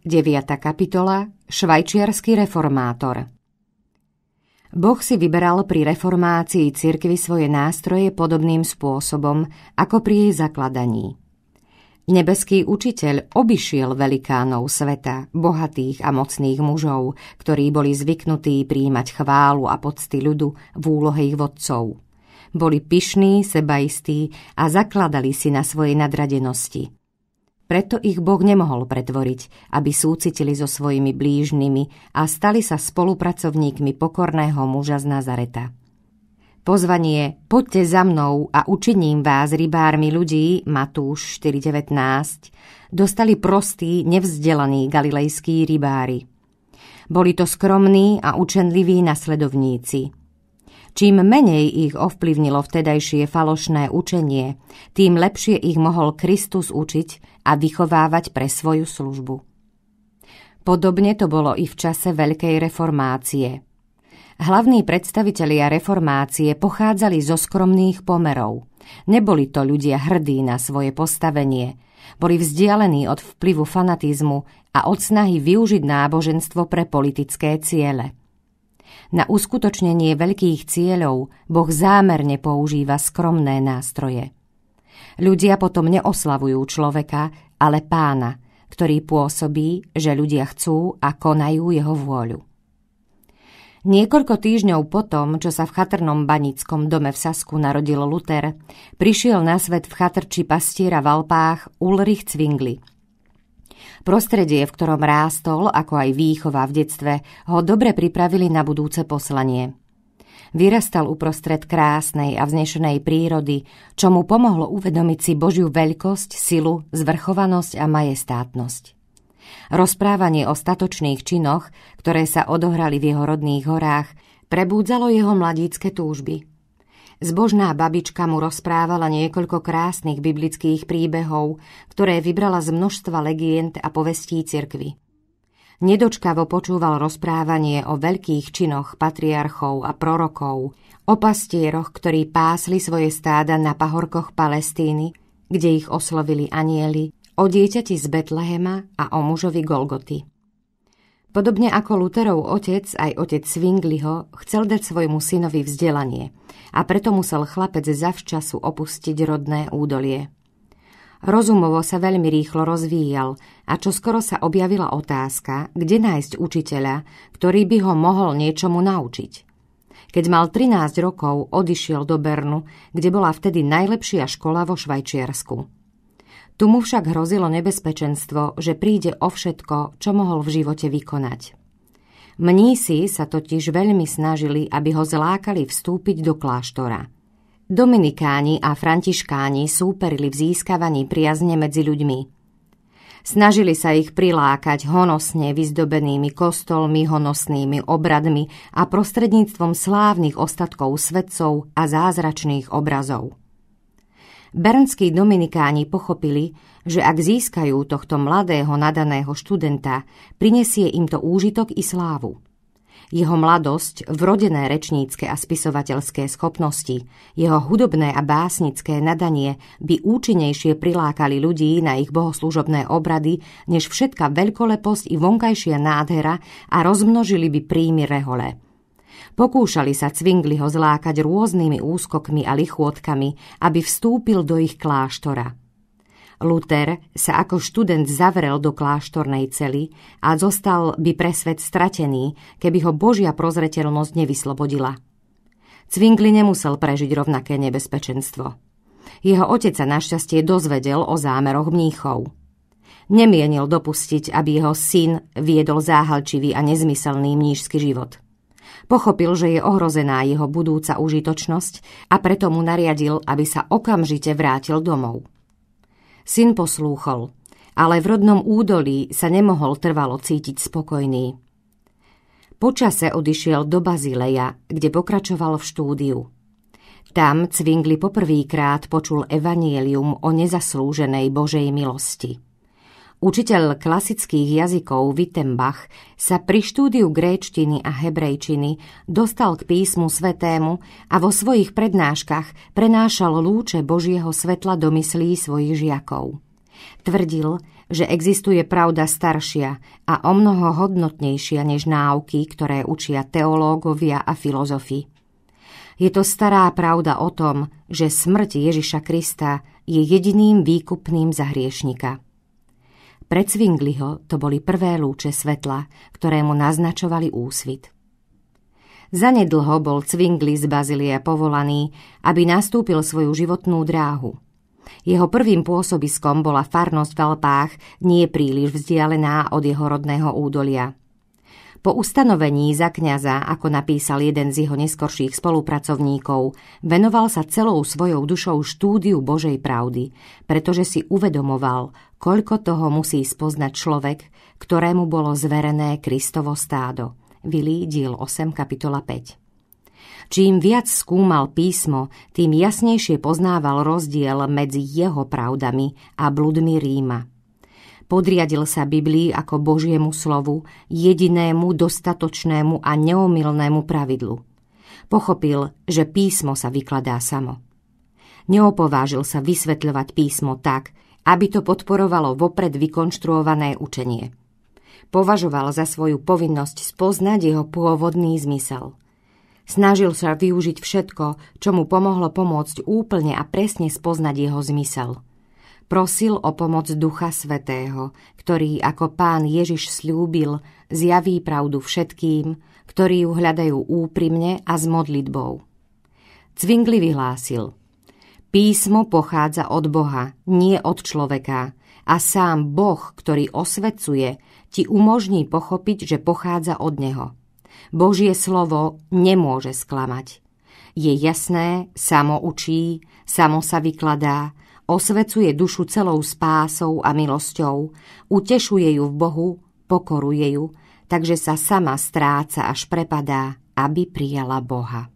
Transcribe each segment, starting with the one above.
9. kapitola Švajčiarsky reformátor Boh si vyberal pri reformácii cirkvy svoje nástroje podobným spôsobom, ako pri jej zakladaní. Nebeský učiteľ obišiel velikánov sveta, bohatých a mocných mužov, ktorí boli zvyknutí príjmať chválu a pocty ľudu v úlohe ich vodcov. Boli pyšní, sebaistí a zakladali si na svojej nadradenosti – preto ich Boh nemohol pretvoriť, aby súcitili so svojimi blížnymi a stali sa spolupracovníkmi pokorného muža z Nazareta. Pozvanie Poďte za mnou a učiním vás rybármi ľudí Matúš 4.19 dostali prostí, nevzdelaní galilejskí rybári. Boli to skromní a učenliví nasledovníci – Čím menej ich ovplyvnilo vtedajšie falošné učenie, tým lepšie ich mohol Kristus učiť a vychovávať pre svoju službu. Podobne to bolo i v čase Veľkej reformácie. Hlavní predstavitelia reformácie pochádzali zo skromných pomerov. Neboli to ľudia hrdí na svoje postavenie, boli vzdialení od vplyvu fanatizmu a od snahy využiť náboženstvo pre politické ciele. Na uskutočnenie veľkých cieľov Boh zámerne používa skromné nástroje – Ľudia potom neoslavujú človeka, ale pána, ktorý pôsobí, že ľudia chcú a konajú jeho vôľu. Niekoľko týždňov potom, čo sa v chatrnom banickom dome v Sasku narodil Luther, prišiel na svet v chatrči pastiera v Alpách Ulrich Cvingli. Prostredie, v ktorom rástol, ako aj výchova v detstve, ho dobre pripravili na budúce poslanie – Vyrastal uprostred krásnej a vznešenej prírody, čo mu pomohlo uvedomiť si Božiu veľkosť, silu, zvrchovanosť a majestátnosť. Rozprávanie o statočných činoch, ktoré sa odohrali v jeho rodných horách, prebúdzalo jeho mladícke túžby – Zbožná babička mu rozprávala niekoľko krásnych biblických príbehov, ktoré vybrala z množstva legend a povestí cirkvy nedočkavo počúval rozprávanie o veľkých činoch patriarchov a prorokov, o pastieroch, ktorí pásli svoje stáda na pahorkoch Palestíny, kde ich oslovili anieli, o dieťati z Betlehema a o mužovi Golgoty. Podobne ako Luterov otec, aj otec Swingliho, chcel dať svojmu synovi vzdelanie a preto musel chlapec zavčasu opustiť rodné údolie. Rozumovo sa veľmi rýchlo rozvíjal a čo skoro sa objavila otázka, kde nájsť učiteľa, ktorý by ho mohol niečomu naučiť. Keď mal 13 rokov, odišiel do Bernu, kde bola vtedy najlepšia škola vo Švajčiarsku. Tu mu však hrozilo nebezpečenstvo, že príde o všetko, čo mohol v živote vykonať. Mnísi sa totiž veľmi snažili, aby ho zlákali vstúpiť do kláštora – Dominikáni a františkáni súperili v získavaní priazne medzi ľuďmi. Snažili sa ich prilákať honosne vyzdobenými kostolmi, honosnými obradmi a prostredníctvom slávnych ostatkov svetcov a zázračných obrazov. Bernskí dominikáni pochopili, že ak získajú tohto mladého nadaného študenta, prinesie im to úžitok i slávu jeho mladosť, vrodené rečnícke a spisovateľské schopnosti, jeho hudobné a básnické nadanie by účinnejšie prilákali ľudí na ich bohoslužobné obrady, než všetka veľkoleposť i vonkajšia nádhera a rozmnožili by príjmy rehole. Pokúšali sa Cvingli ho zlákať rôznymi úskokmi a lichôtkami, aby vstúpil do ich kláštora – Luther sa ako študent zavrel do kláštornej cely a zostal by pre svet stratený, keby ho Božia prozreteľnosť nevyslobodila. Cvingli nemusel prežiť rovnaké nebezpečenstvo. Jeho otec sa našťastie dozvedel o zámeroch mníchov. Nemienil dopustiť, aby jeho syn viedol záhalčivý a nezmyselný mnížský život. Pochopil, že je ohrozená jeho budúca užitočnosť a preto mu nariadil, aby sa okamžite vrátil domov. Syn poslúchol, ale v rodnom údolí sa nemohol trvalo cítiť spokojný. Počase odišiel do Bazileja, kde pokračoval v štúdiu. Tam Cvingli poprvýkrát počul evanielium o nezaslúženej Božej milosti. Učiteľ klasických jazykov Wittenbach sa pri štúdiu gréčtiny a hebrejčiny dostal k písmu svetému a vo svojich prednáškach prenášal lúče Božieho svetla do myslí svojich žiakov. Tvrdil, že existuje pravda staršia a o mnoho hodnotnejšia než náuky, ktoré učia teológovia a filozofi. Je to stará pravda o tom, že smrť Ježiša Krista je jediným výkupným hriešnika – pre Cvingliho to boli prvé lúče svetla, ktoré mu naznačovali úsvit. Zanedlho bol Cvingli z Bazilie povolaný, aby nastúpil svoju životnú dráhu. Jeho prvým pôsobiskom bola farnosť v Alpách, nie príliš vzdialená od jeho rodného údolia. Po ustanovení za kňaza, ako napísal jeden z jeho neskorších spolupracovníkov, venoval sa celou svojou dušou štúdiu Božej pravdy, pretože si uvedomoval, koľko toho musí spoznať človek, ktorému bolo zverené Kristovo stádo. Vilí diel 8 kapitola 5. Čím viac skúmal písmo, tým jasnejšie poznával rozdiel medzi jeho pravdami a bludmi Ríma podriadil sa Biblii ako Božiemu slovu, jedinému, dostatočnému a neomilnému pravidlu. Pochopil, že písmo sa vykladá samo. Neopovážil sa vysvetľovať písmo tak, aby to podporovalo vopred vykonštruované učenie. Považoval za svoju povinnosť spoznať jeho pôvodný zmysel – Snažil sa využiť všetko, čo mu pomohlo pomôcť úplne a presne spoznať jeho zmysel prosil o pomoc Ducha Svetého, ktorý, ako pán Ježiš slúbil, zjaví pravdu všetkým, ktorí ju hľadajú úprimne a s modlitbou. Cvingli vyhlásil Písmo pochádza od Boha, nie od človeka a sám Boh, ktorý osvecuje, ti umožní pochopiť, že pochádza od Neho. Božie slovo nemôže sklamať. Je jasné, samo učí, samo sa vykladá, osvecuje dušu celou spásou a milosťou, utešuje ju v Bohu, pokoruje ju, takže sa sama stráca až prepadá, aby prijala Boha.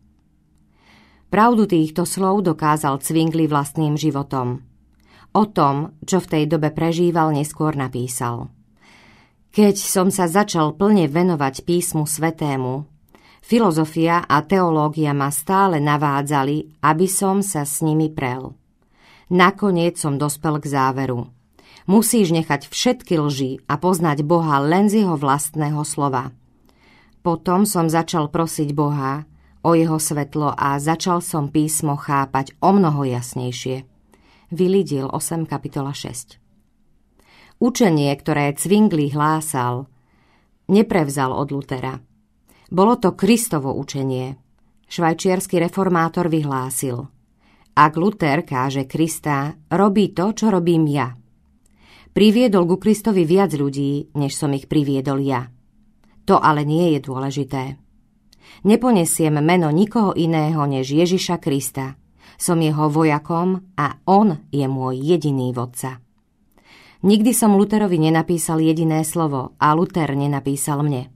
Pravdu týchto slov dokázal Cvingli vlastným životom. O tom, čo v tej dobe prežíval, neskôr napísal. Keď som sa začal plne venovať písmu svetému, filozofia a teológia ma stále navádzali, aby som sa s nimi prel. Nakoniec som dospel k záveru. Musíš nechať všetky lži a poznať Boha len z jeho vlastného slova. Potom som začal prosiť Boha o jeho svetlo a začal som písmo chápať o mnoho jasnejšie. Vylidil 8 kapitola 6. Učenie, ktoré Cvingli hlásal, neprevzal od Lutera. Bolo to Kristovo učenie. Švajčiarsky reformátor vyhlásil – ak Luther káže Krista, robí to, čo robím ja. Priviedol ku Kristovi viac ľudí, než som ich priviedol ja. To ale nie je dôležité. Neponesiem meno nikoho iného než Ježiša Krista. Som jeho vojakom a on je môj jediný vodca. Nikdy som Luterovi nenapísal jediné slovo a Luther nenapísal mne.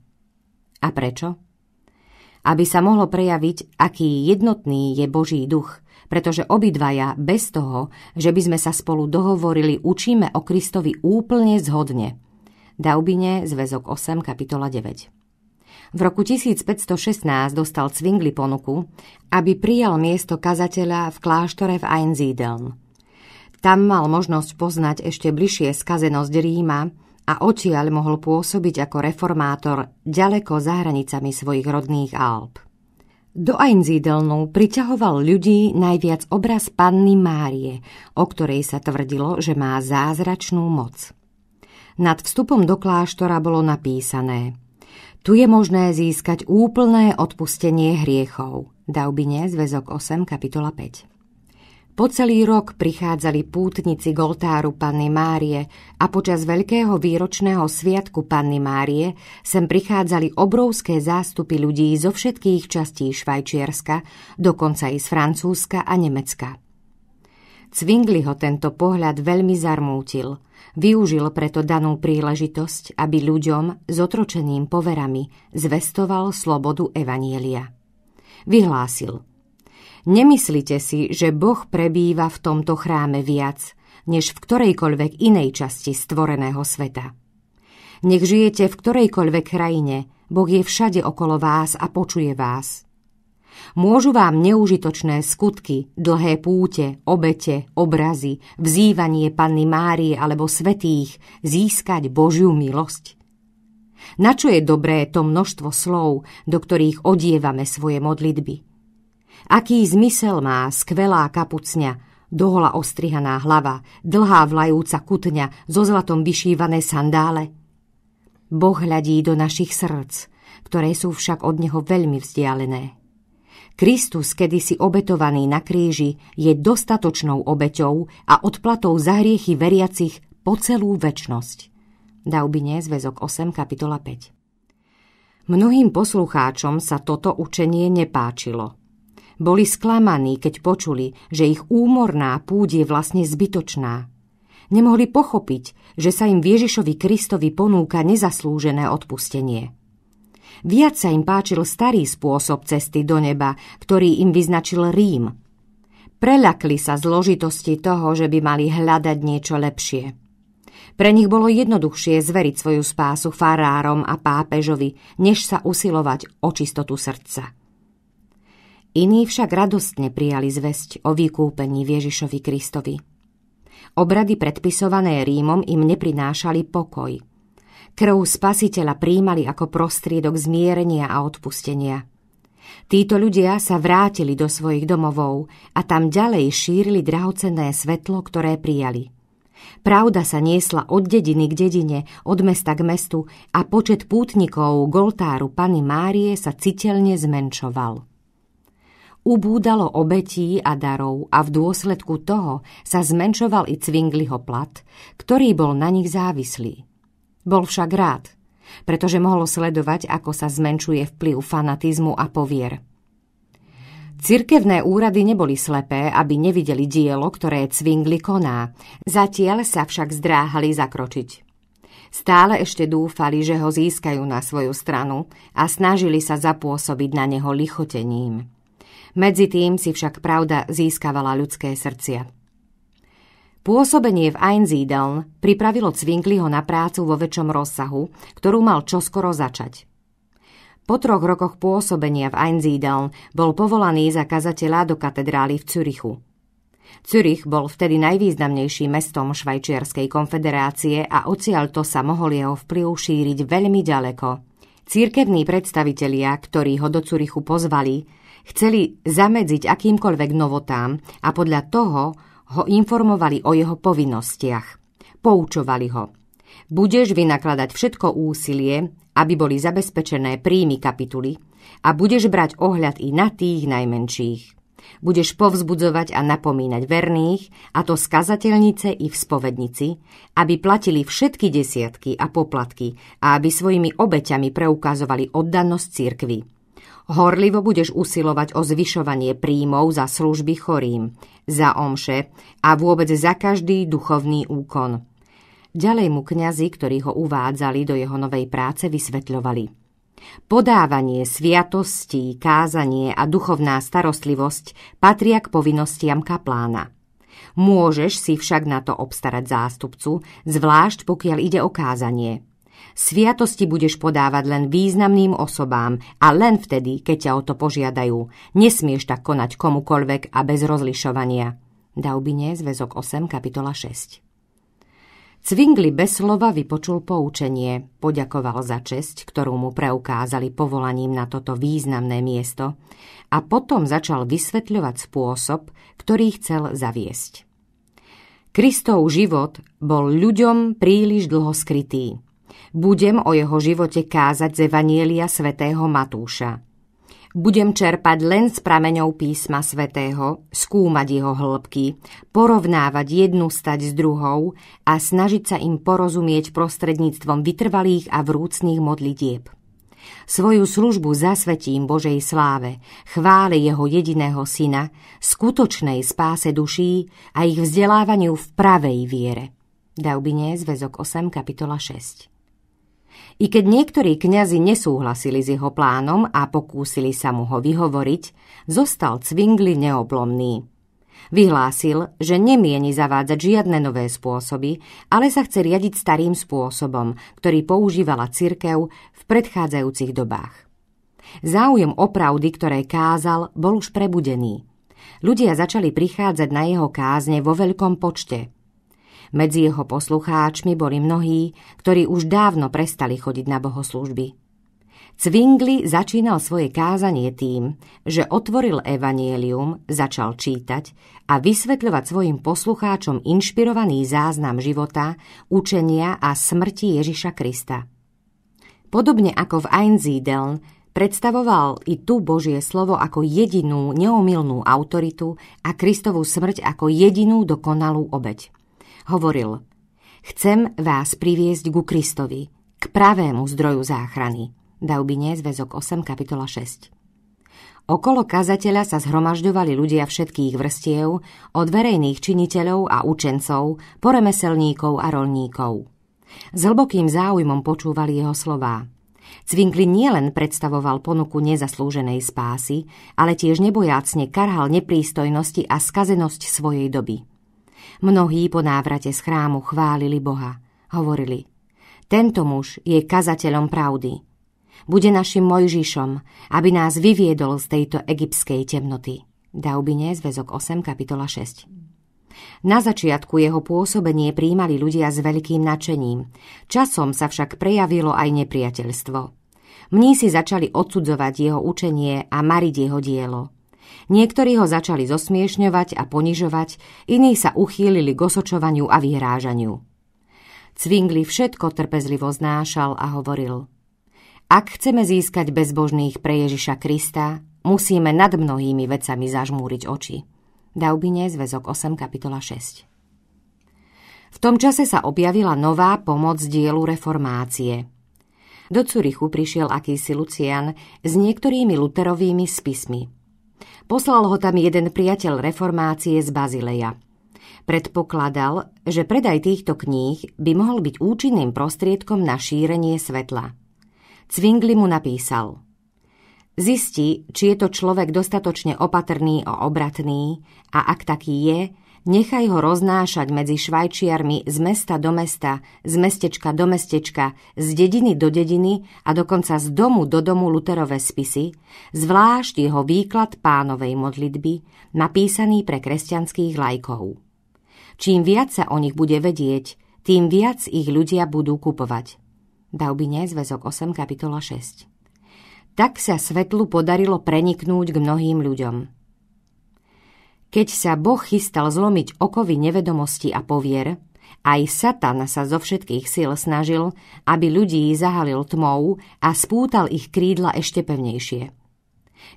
A prečo? Aby sa mohlo prejaviť, aký jednotný je Boží duch – pretože obidvaja bez toho, že by sme sa spolu dohovorili, učíme o Kristovi úplne zhodne. Daubine, zväzok 8, kapitola 9. V roku 1516 dostal Cvingli ponuku, aby prijal miesto kazateľa v kláštore v Einsiedeln. Tam mal možnosť poznať ešte bližšie skazenosť Ríma a odtiaľ mohol pôsobiť ako reformátor ďaleko za hranicami svojich rodných Alp. Do Einsiedelnu priťahoval ľudí najviac obraz panny Márie, o ktorej sa tvrdilo, že má zázračnú moc. Nad vstupom do kláštora bolo napísané Tu je možné získať úplné odpustenie hriechov. Daubine, zväzok 8, kapitola 5. Po celý rok prichádzali pútnici k oltáru Panny Márie a počas veľkého výročného sviatku Panny Márie sem prichádzali obrovské zástupy ľudí zo všetkých častí Švajčiarska, dokonca i z Francúzska a Nemecka. Cvingli ho tento pohľad veľmi zarmútil. Využil preto danú príležitosť, aby ľuďom s otročeným poverami zvestoval slobodu Evanielia. Vyhlásil – Nemyslite si, že Boh prebýva v tomto chráme viac, než v ktorejkoľvek inej časti stvoreného sveta. Nech žijete v ktorejkoľvek krajine, Boh je všade okolo vás a počuje vás. Môžu vám neužitočné skutky, dlhé púte, obete, obrazy, vzývanie Panny Márie alebo svetých získať Božiu milosť? Na čo je dobré to množstvo slov, do ktorých odievame svoje modlitby? Aký zmysel má skvelá kapucňa, dohola ostrihaná hlava, dlhá vlajúca kutňa, zo zlatom vyšívané sandále? Boh hľadí do našich srdc, ktoré sú však od Neho veľmi vzdialené. Kristus, kedysi obetovaný na kríži, je dostatočnou obeťou a odplatou za hriechy veriacich po celú väčnosť. Daubine, zväzok 8, kapitola 5. Mnohým poslucháčom sa toto učenie nepáčilo – boli sklamaní, keď počuli, že ich úmorná púť je vlastne zbytočná. Nemohli pochopiť, že sa im Ježišovi Kristovi ponúka nezaslúžené odpustenie. Viac sa im páčil starý spôsob cesty do neba, ktorý im vyznačil Rím. Preľakli sa zložitosti toho, že by mali hľadať niečo lepšie. Pre nich bolo jednoduchšie zveriť svoju spásu farárom a pápežovi, než sa usilovať o čistotu srdca. Iní však radostne prijali zväzť o vykúpení Ježišovi Kristovi. Obrady predpisované Rímom im neprinášali pokoj. Krv spasiteľa príjmali ako prostriedok zmierenia a odpustenia. Títo ľudia sa vrátili do svojich domovov a tam ďalej šírili drahocenné svetlo, ktoré prijali. Pravda sa niesla od dediny k dedine, od mesta k mestu a počet pútnikov Goltáru Pany Márie sa citeľne zmenšoval ubúdalo obetí a darov a v dôsledku toho sa zmenšoval i Cvingliho plat, ktorý bol na nich závislý. Bol však rád, pretože mohol sledovať, ako sa zmenšuje vplyv fanatizmu a povier. Cirkevné úrady neboli slepé, aby nevideli dielo, ktoré Cvingli koná. Zatiaľ sa však zdráhali zakročiť. Stále ešte dúfali, že ho získajú na svoju stranu a snažili sa zapôsobiť na neho lichotením. Medzi tým si však pravda získavala ľudské srdcia. Pôsobenie v Einsiedeln pripravilo Cvinkliho na prácu vo väčšom rozsahu, ktorú mal čoskoro začať. Po troch rokoch pôsobenia v Einsiedeln bol povolaný za kazateľa do katedrály v Cürichu. Cürich bol vtedy najvýznamnejším mestom Švajčiarskej konfederácie a odtiaľto sa mohol jeho vplyv šíriť veľmi ďaleko. Církevní predstavitelia, ktorí ho do Cürichu pozvali, Chceli zamedziť akýmkoľvek novotám a podľa toho ho informovali o jeho povinnostiach. Poučovali ho. Budeš vynakladať všetko úsilie, aby boli zabezpečené príjmy kapituly a budeš brať ohľad i na tých najmenších. Budeš povzbudzovať a napomínať verných, a to skazateľnice i v spovednici, aby platili všetky desiatky a poplatky a aby svojimi obeťami preukazovali oddanosť cirkvi. Horlivo budeš usilovať o zvyšovanie príjmov za služby chorým, za omše a vôbec za každý duchovný úkon. Ďalej mu kňazi, ktorí ho uvádzali do jeho novej práce, vysvetľovali. Podávanie, sviatostí, kázanie a duchovná starostlivosť patria k povinnostiam kaplána. Môžeš si však na to obstarať zástupcu, zvlášť pokiaľ ide o kázanie – Sviatosti budeš podávať len významným osobám a len vtedy, keď ťa o to požiadajú. Nesmieš tak konať komukolvek a bez rozlišovania. Daubine, zväzok 8, kapitola 6. Cvingli bez slova vypočul poučenie, poďakoval za česť, ktorú mu preukázali povolaním na toto významné miesto a potom začal vysvetľovať spôsob, ktorý chcel zaviesť. Kristov život bol ľuďom príliš dlho skrytý budem o jeho živote kázať z Evanielia svätého Matúša. Budem čerpať len z prameňov písma svätého, skúmať jeho hĺbky, porovnávať jednu stať s druhou a snažiť sa im porozumieť prostredníctvom vytrvalých a vrúcných modlitieb. Svoju službu zasvetím Božej sláve, chvále jeho jediného syna, skutočnej spáse duší a ich vzdelávaniu v pravej viere. Daubine, zväzok 8, kapitola 6. I keď niektorí kňazi nesúhlasili s jeho plánom a pokúsili sa mu ho vyhovoriť, zostal Cvingli neoblomný. Vyhlásil, že nemieni zavádzať žiadne nové spôsoby, ale sa chce riadiť starým spôsobom, ktorý používala cirkev v predchádzajúcich dobách. Záujem o pravdy, ktoré kázal, bol už prebudený. Ľudia začali prichádzať na jeho kázne vo veľkom počte – medzi jeho poslucháčmi boli mnohí, ktorí už dávno prestali chodiť na bohoslužby. Cvingli začínal svoje kázanie tým, že otvoril evanielium, začal čítať a vysvetľovať svojim poslucháčom inšpirovaný záznam života, učenia a smrti Ježiša Krista. Podobne ako v Einziedeln, predstavoval i tu Božie slovo ako jedinú neomilnú autoritu a Kristovú smrť ako jedinú dokonalú obeď hovoril Chcem vás priviesť ku Kristovi, k pravému zdroju záchrany. Daubine, zväzok 8, kapitola 6. Okolo kazateľa sa zhromažďovali ľudia všetkých vrstiev, od verejných činiteľov a učencov, poremeselníkov a rolníkov. S hlbokým záujmom počúvali jeho slová. Cvinkli nielen predstavoval ponuku nezaslúženej spásy, ale tiež nebojácne karhal neprístojnosti a skazenosť svojej doby. Mnohí po návrate z chrámu chválili Boha. Hovorili, tento muž je kazateľom pravdy. Bude našim Mojžišom, aby nás vyviedol z tejto egyptskej temnoty. Daubine, zväzok 8, kapitola 6. Na začiatku jeho pôsobenie príjmali ľudia s veľkým nadšením. Časom sa však prejavilo aj nepriateľstvo. si začali odsudzovať jeho učenie a mariť jeho dielo. Niektorí ho začali zosmiešňovať a ponižovať, iní sa uchýlili k osočovaniu a vyhrážaniu. Cvingli všetko trpezlivo znášal a hovoril Ak chceme získať bezbožných pre Ježiša Krista, musíme nad mnohými vecami zažmúriť oči. Daubine, zväzok 8, kapitola 6. V tom čase sa objavila nová pomoc dielu reformácie – do Curichu prišiel akýsi Lucian s niektorými luterovými spismi. Poslal ho tam jeden priateľ reformácie z Bazileja. Predpokladal, že predaj týchto kníh by mohol byť účinným prostriedkom na šírenie svetla. Cvingli mu napísal – Zisti, či je to človek dostatočne opatrný a obratný a ak taký je, Nechaj ho roznášať medzi švajčiarmi z mesta do mesta, z mestečka do mestečka, z dediny do dediny a dokonca z domu do domu Luterové spisy, zvlášť jeho výklad pánovej modlitby, napísaný pre kresťanských lajkov. Čím viac sa o nich bude vedieť, tým viac ich ľudia budú kupovať. Daubine, zväzok 8, kapitola 6. Tak sa svetlu podarilo preniknúť k mnohým ľuďom – keď sa Boh chystal zlomiť okovy nevedomosti a povier, aj Satan sa zo všetkých síl snažil, aby ľudí zahalil tmou a spútal ich krídla ešte pevnejšie.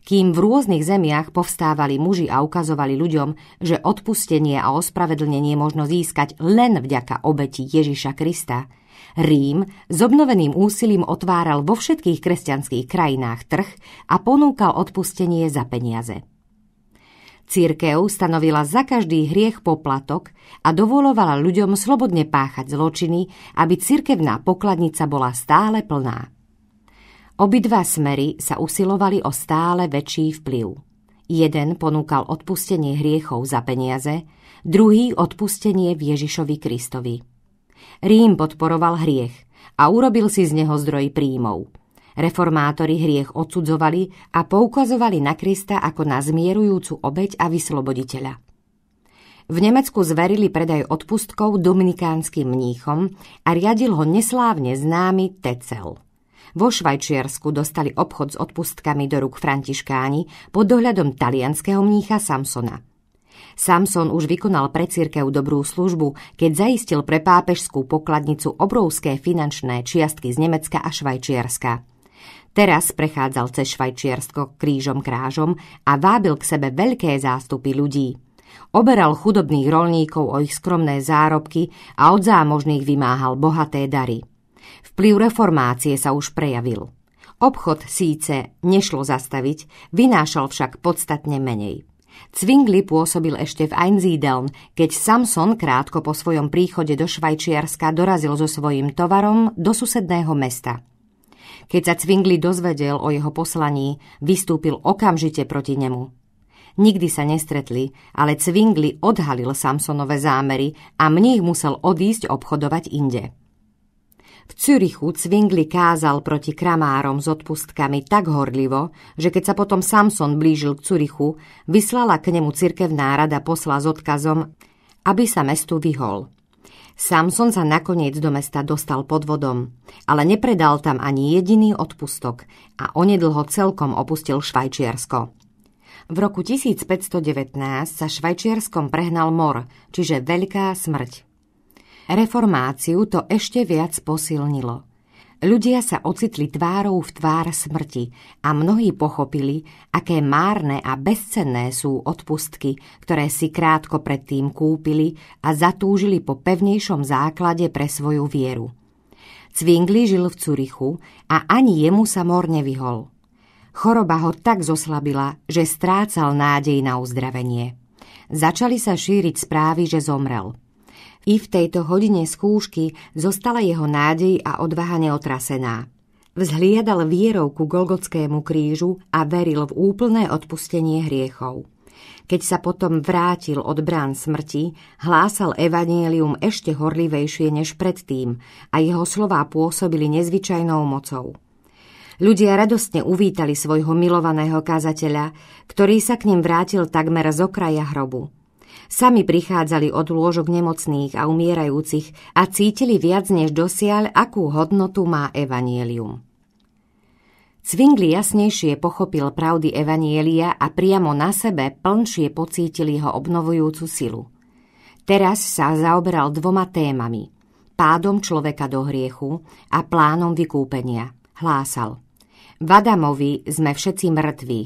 Kým v rôznych zemiach povstávali muži a ukazovali ľuďom, že odpustenie a ospravedlnenie možno získať len vďaka obeti Ježiša Krista, Rím s obnoveným úsilím otváral vo všetkých kresťanských krajinách trh a ponúkal odpustenie za peniaze. Církev stanovila za každý hriech poplatok a dovolovala ľuďom slobodne páchať zločiny, aby cirkevná pokladnica bola stále plná. Obidva smery sa usilovali o stále väčší vplyv. Jeden ponúkal odpustenie hriechov za peniaze, druhý odpustenie v Ježišovi Kristovi. Rím podporoval hriech a urobil si z neho zdroj príjmov – Reformátori hriech odsudzovali a poukazovali na Krista ako na zmierujúcu obeď a vysloboditeľa. V Nemecku zverili predaj odpustkov dominikánskym mníchom a riadil ho neslávne známy Tecel. Vo Švajčiarsku dostali obchod s odpustkami do rúk františkáni pod dohľadom talianského mnícha Samsona. Samson už vykonal pre církev dobrú službu, keď zaistil pre pápežskú pokladnicu obrovské finančné čiastky z Nemecka a Švajčiarska. Teraz prechádzal cez Švajčiarsko krížom krážom a vábil k sebe veľké zástupy ľudí. Oberal chudobných rolníkov o ich skromné zárobky a od zámožných vymáhal bohaté dary. Vplyv reformácie sa už prejavil. Obchod síce nešlo zastaviť, vynášal však podstatne menej. Cvingli pôsobil ešte v Einziedeln, keď Samson krátko po svojom príchode do Švajčiarska dorazil so svojím tovarom do susedného mesta – keď sa Cvingli dozvedel o jeho poslaní, vystúpil okamžite proti nemu. Nikdy sa nestretli, ale Cvingli odhalil Samsonove zámery a mních musel odísť obchodovať inde. V Cürichu Cvingli kázal proti kramárom s odpustkami tak horlivo, že keď sa potom Samson blížil k Cürichu, vyslala k nemu cirkevná rada posla s odkazom, aby sa mestu vyhol. Samson sa nakoniec do mesta dostal pod vodom, ale nepredal tam ani jediný odpustok a onedlho celkom opustil Švajčiarsko. V roku 1519 sa Švajčiarskom prehnal mor, čiže veľká smrť. Reformáciu to ešte viac posilnilo – Ľudia sa ocitli tvárou v tvár smrti a mnohí pochopili, aké márne a bezcenné sú odpustky, ktoré si krátko predtým kúpili a zatúžili po pevnejšom základe pre svoju vieru. Cvingli žil v Curichu a ani jemu sa mor nevyhol. Choroba ho tak zoslabila, že strácal nádej na uzdravenie. Začali sa šíriť správy, že zomrel – i v tejto hodine skúšky zostala jeho nádej a odvaha neotrasená. Vzhliadal vierou ku Golgotskému krížu a veril v úplné odpustenie hriechov. Keď sa potom vrátil od brán smrti, hlásal evanielium ešte horlivejšie než predtým a jeho slová pôsobili nezvyčajnou mocou. Ľudia radostne uvítali svojho milovaného kázateľa, ktorý sa k ním vrátil takmer z okraja hrobu. Sami prichádzali od lôžok nemocných a umierajúcich a cítili viac než dosiaľ, akú hodnotu má evanielium. Cvingli jasnejšie pochopil pravdy evanielia a priamo na sebe plnšie pocítili ho obnovujúcu silu. Teraz sa zaoberal dvoma témami – pádom človeka do hriechu a plánom vykúpenia. Hlásal. Vadamovi sme všetci mŕtvi,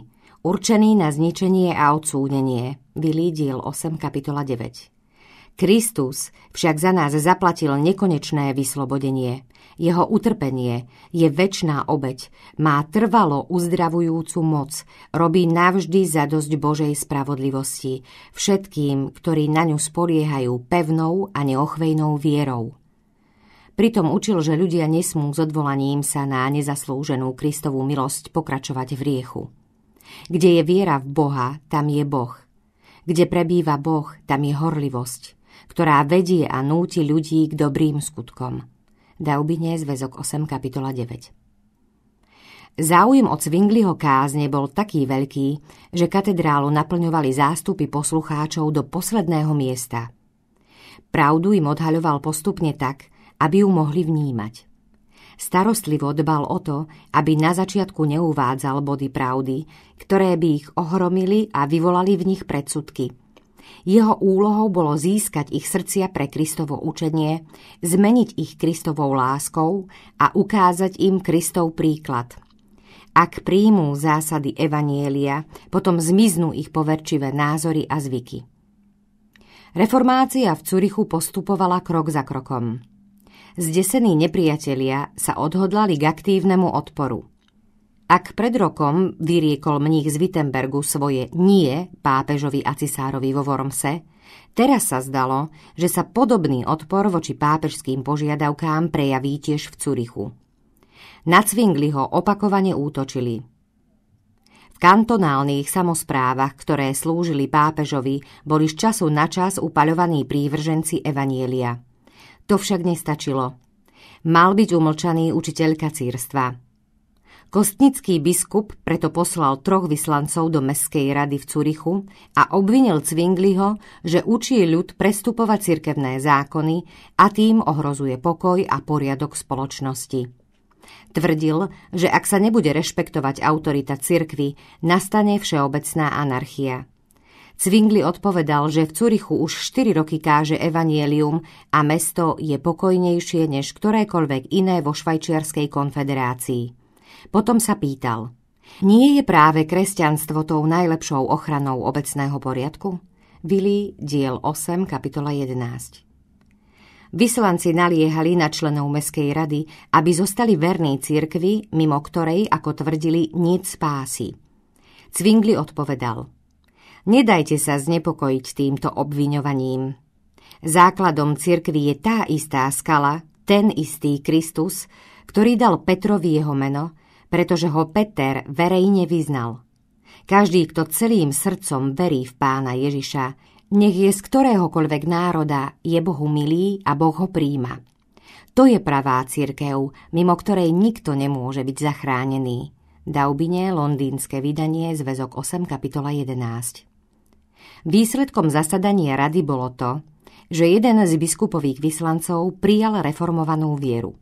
určení na zničenie a odsúdenie. Vili diel 8, kapitola 9. Kristus však za nás zaplatil nekonečné vyslobodenie. Jeho utrpenie je väčšná obeď, má trvalo uzdravujúcu moc, robí navždy zadosť Božej spravodlivosti všetkým, ktorí na ňu spoliehajú pevnou a neochvejnou vierou. Pritom učil, že ľudia nesmú s odvolaním sa na nezaslúženú Kristovú milosť pokračovať v riechu. Kde je viera v Boha, tam je Boh – kde prebýva Boh, tam je horlivosť, ktorá vedie a núti ľudí k dobrým skutkom. Daubine, zväzok 8, kapitola 9. Záujem od Cvingliho kázne bol taký veľký, že katedrálu naplňovali zástupy poslucháčov do posledného miesta. Pravdu im odhaľoval postupne tak, aby ju mohli vnímať starostlivo dbal o to, aby na začiatku neuvádzal body pravdy, ktoré by ich ohromili a vyvolali v nich predsudky. Jeho úlohou bolo získať ich srdcia pre Kristovo učenie, zmeniť ich Kristovou láskou a ukázať im Kristov príklad – ak príjmú zásady Evanielia, potom zmiznú ich poverčivé názory a zvyky. Reformácia v Curichu postupovala krok za krokom zdesení nepriatelia sa odhodlali k aktívnemu odporu. Ak pred rokom vyriekol mních z Wittenbergu svoje nie pápežovi a cisárovi vo Vormse, teraz sa zdalo, že sa podobný odpor voči pápežským požiadavkám prejaví tiež v Curichu. Na Cvingli ho opakovane útočili. V kantonálnych samozprávach, ktoré slúžili pápežovi, boli z času na čas upaľovaní prívrženci Evanielia – to však nestačilo. Mal byť umlčaný učiteľ kacírstva. Kostnický biskup preto poslal troch vyslancov do Mestskej rady v Curichu a obvinil Cvingliho, že učí ľud prestupovať cirkevné zákony a tým ohrozuje pokoj a poriadok spoločnosti. Tvrdil, že ak sa nebude rešpektovať autorita cirkvy, nastane všeobecná anarchia. Cvingli odpovedal, že v Curichu už 4 roky káže evanielium a mesto je pokojnejšie než ktorékoľvek iné vo Švajčiarskej konfederácii. Potom sa pýtal, nie je práve kresťanstvo tou najlepšou ochranou obecného poriadku? Vili, diel 8, kapitola 11. Vyslanci naliehali na členov Mestskej rady, aby zostali verní cirkvi, mimo ktorej, ako tvrdili, nic spási. Cvingli odpovedal – Nedajte sa znepokojiť týmto obviňovaním. Základom cirkvy je tá istá skala, ten istý Kristus, ktorý dal Petrovi jeho meno, pretože ho Peter verejne vyznal. Každý, kto celým srdcom verí v pána Ježiša, nech je z ktoréhokoľvek národa, je Bohu milý a Boh ho príjma. To je pravá cirkev, mimo ktorej nikto nemôže byť zachránený. Daubine, londýnske vydanie, zväzok 8, kapitola 11. Výsledkom zasadania rady bolo to, že jeden z biskupových vyslancov prijal reformovanú vieru.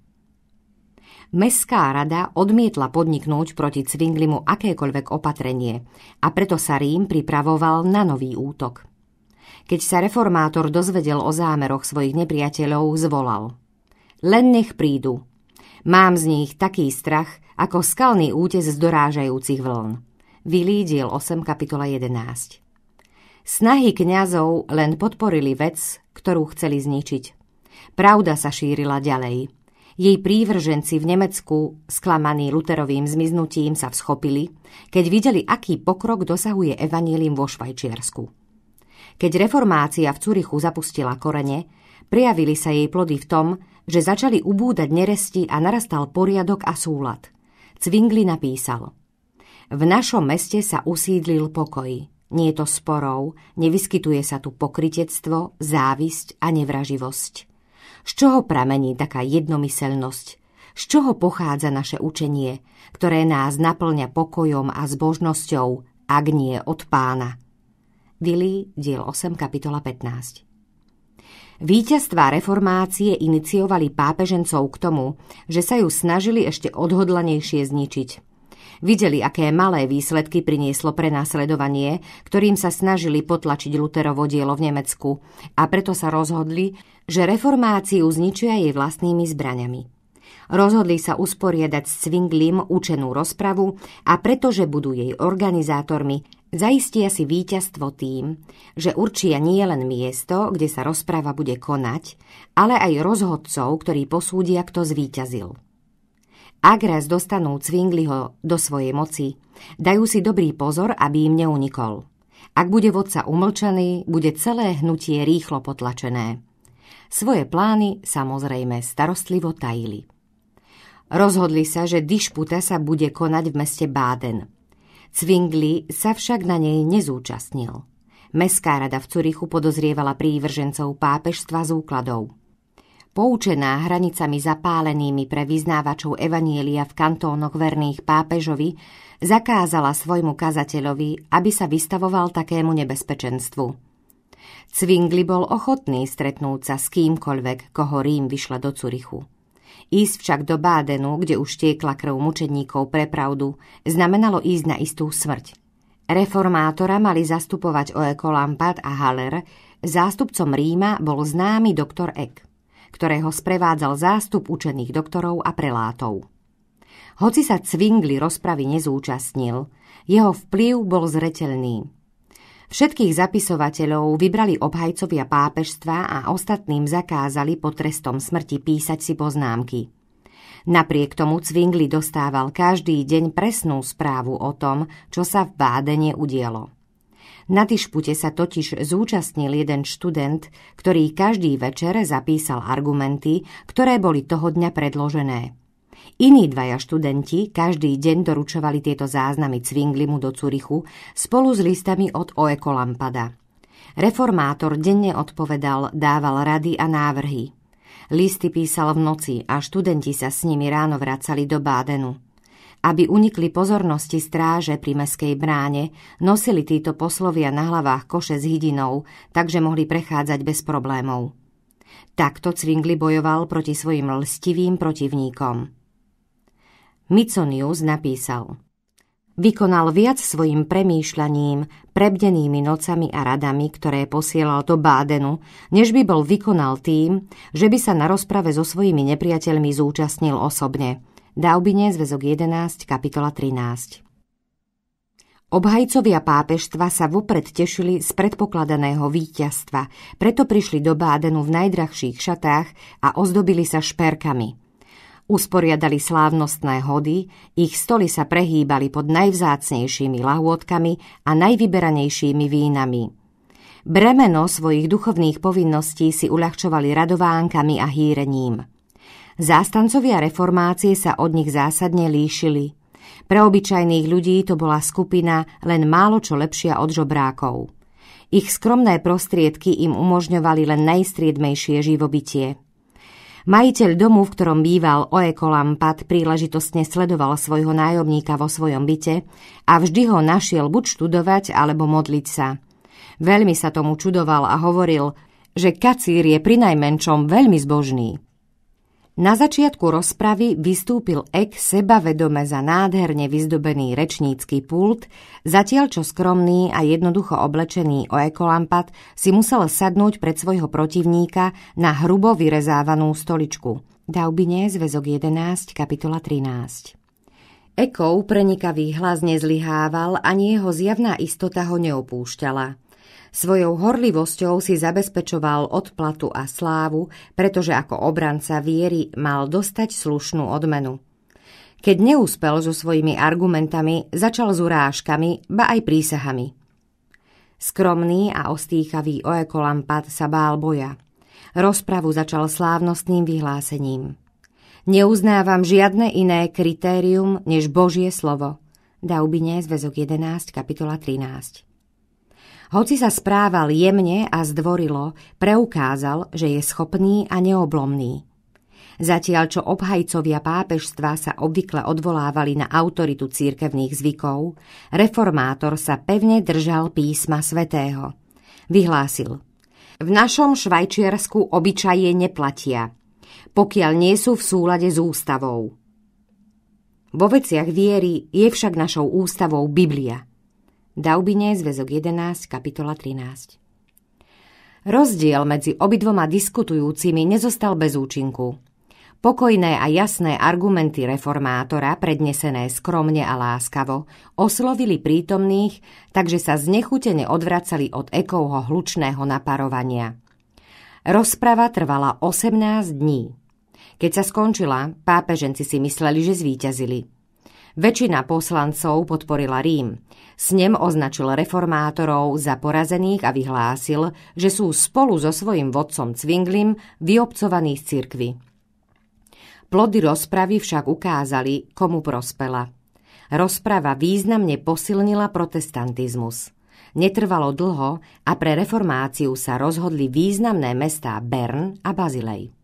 Mestská rada odmietla podniknúť proti Cvinglimu akékoľvek opatrenie a preto sa Rím pripravoval na nový útok. Keď sa reformátor dozvedel o zámeroch svojich nepriateľov, zvolal. Len nech prídu. Mám z nich taký strach, ako skalný útes z dorážajúcich vln. Vylídiel 8 kapitola 11. Snahy kňazov len podporili vec, ktorú chceli zničiť. Pravda sa šírila ďalej. Jej prívrženci v Nemecku, sklamaní Luterovým zmiznutím, sa vschopili, keď videli, aký pokrok dosahuje evanílim vo Švajčiarsku. Keď reformácia v Curychu zapustila korene, prejavili sa jej plody v tom, že začali ubúdať neresti a narastal poriadok a súlad. Cvingli napísal V našom meste sa usídlil pokoj. Nie je to sporov, nevyskytuje sa tu pokritectvo, závisť a nevraživosť. Z čoho pramení taká jednomyselnosť? Z čoho pochádza naše učenie, ktoré nás naplňa pokojom a zbožnosťou, ak nie od pána? Vili, diel 8, kapitola 15. Výťazstvá reformácie iniciovali pápežencov k tomu, že sa ju snažili ešte odhodlanejšie zničiť – Videli, aké malé výsledky prinieslo prenasledovanie, ktorým sa snažili potlačiť Luterovo dielo v Nemecku a preto sa rozhodli, že reformáciu zničia jej vlastnými zbraňami. Rozhodli sa usporiadať s Zwinglim učenú rozpravu a pretože budú jej organizátormi, zaistia si víťazstvo tým, že určia nie len miesto, kde sa rozpráva bude konať, ale aj rozhodcov, ktorí posúdia, kto zvíťazil. Ak raz dostanú Cvingliho do svojej moci, dajú si dobrý pozor, aby im neunikol. Ak bude vodca umlčaný, bude celé hnutie rýchlo potlačené. Svoje plány samozrejme starostlivo tajili. Rozhodli sa, že dišputa sa bude konať v meste Báden. Cvingli sa však na nej nezúčastnil. Mestská rada v Curichu podozrievala prívržencov pápežstva z úkladov – Poučená hranicami zapálenými pre vyznávačov Evanielia v kantónoch verných pápežovi, zakázala svojmu kazateľovi, aby sa vystavoval takému nebezpečenstvu. Cvingli bol ochotný stretnúť sa s kýmkoľvek, koho Rím vyšla do Curichu. Ísť však do Bádenu, kde už tiekla krv mučeníkov pre pravdu, znamenalo ísť na istú smrť. Reformátora mali zastupovať Oeko Lampad a Haller, zástupcom Ríma bol známy doktor Eck ktorého sprevádzal zástup učených doktorov a prelátov. Hoci sa Cvingli rozpravy nezúčastnil, jeho vplyv bol zretelný. Všetkých zapisovateľov vybrali obhajcovia pápežstva a ostatným zakázali pod trestom smrti písať si poznámky. Napriek tomu Cvingli dostával každý deň presnú správu o tom, čo sa v Bádene udielo. Na dišpute sa totiž zúčastnil jeden študent, ktorý každý večer zapísal argumenty, ktoré boli toho dňa predložené. Iní dvaja študenti každý deň doručovali tieto záznamy Cvinglimu do Curychu spolu s listami od Oeko Lampada. Reformátor denne odpovedal, dával rady a návrhy. Listy písal v noci a študenti sa s nimi ráno vracali do Bádenu. Aby unikli pozornosti stráže pri meskej bráne, nosili títo poslovia na hlavách koše s hydinou, takže mohli prechádzať bez problémov. Takto Cvingli bojoval proti svojim lstivým protivníkom. Miconius napísal Vykonal viac svojim premýšľaním, prebdenými nocami a radami, ktoré posielal do Bádenu, než by bol vykonal tým, že by sa na rozprave so svojimi nepriateľmi zúčastnil osobne – Daubine, zväzok 11, kapitola 13. Obhajcovia pápežstva sa vopred tešili z predpokladaného víťazstva, preto prišli do Bádenu v najdrahších šatách a ozdobili sa šperkami. Usporiadali slávnostné hody, ich stoly sa prehýbali pod najvzácnejšími lahôdkami a najvyberanejšími vínami. Bremeno svojich duchovných povinností si uľahčovali radovánkami a hýrením – Zástancovia reformácie sa od nich zásadne líšili. Pre obyčajných ľudí to bola skupina len málo čo lepšia od žobrákov. Ich skromné prostriedky im umožňovali len najstriedmejšie živobytie. Majiteľ domu, v ktorom býval Oeko Lampad, príležitostne sledoval svojho nájomníka vo svojom byte a vždy ho našiel buď študovať, alebo modliť sa. Veľmi sa tomu čudoval a hovoril, že kacír je prinajmenčom veľmi zbožný. Na začiatku rozpravy vystúpil Ek sebavedome za nádherne vyzdobený rečnícky pult, zatiaľ čo skromný a jednoducho oblečený oekolampad si musel sadnúť pred svojho protivníka na hrubo vyrezávanú stoličku. Daubine, zväzok 11, kapitola 13. Ekov prenikavý hlas nezlyhával, ani jeho zjavná istota ho neopúšťala – Svojou horlivosťou si zabezpečoval odplatu a slávu, pretože ako obranca viery mal dostať slušnú odmenu. Keď neúspel so svojimi argumentami, začal s urážkami, ba aj prísahami. Skromný a ostýchavý Oekolampad sa bál boja. Rozpravu začal slávnostným vyhlásením. Neuznávam žiadne iné kritérium než Božie slovo. Daubine, zväzok 11, kapitola 13. Hoci sa správal jemne a zdvorilo, preukázal, že je schopný a neoblomný. Zatiaľ, čo obhajcovia pápežstva sa obvykle odvolávali na autoritu církevných zvykov, reformátor sa pevne držal písma svätého. Vyhlásil V našom Švajčiarsku obyčaje neplatia, pokiaľ nie sú v súlade s ústavou. Vo veciach viery je však našou ústavou Biblia – Daubine, zväzok 11, kapitola 13. Rozdiel medzi obidvoma diskutujúcimi nezostal bez účinku. Pokojné a jasné argumenty reformátora, prednesené skromne a láskavo, oslovili prítomných, takže sa znechutene odvracali od ekovho hlučného naparovania. Rozprava trvala 18 dní. Keď sa skončila, pápeženci si mysleli, že zvíťazili – Väčšina poslancov podporila Rím. Snem označil reformátorov za porazených a vyhlásil, že sú spolu so svojím vodcom Cvinglim vyobcovaní z cirkvy. Plody rozpravy však ukázali, komu prospela. Rozprava významne posilnila protestantizmus. Netrvalo dlho a pre reformáciu sa rozhodli významné mestá Bern a Bazilej.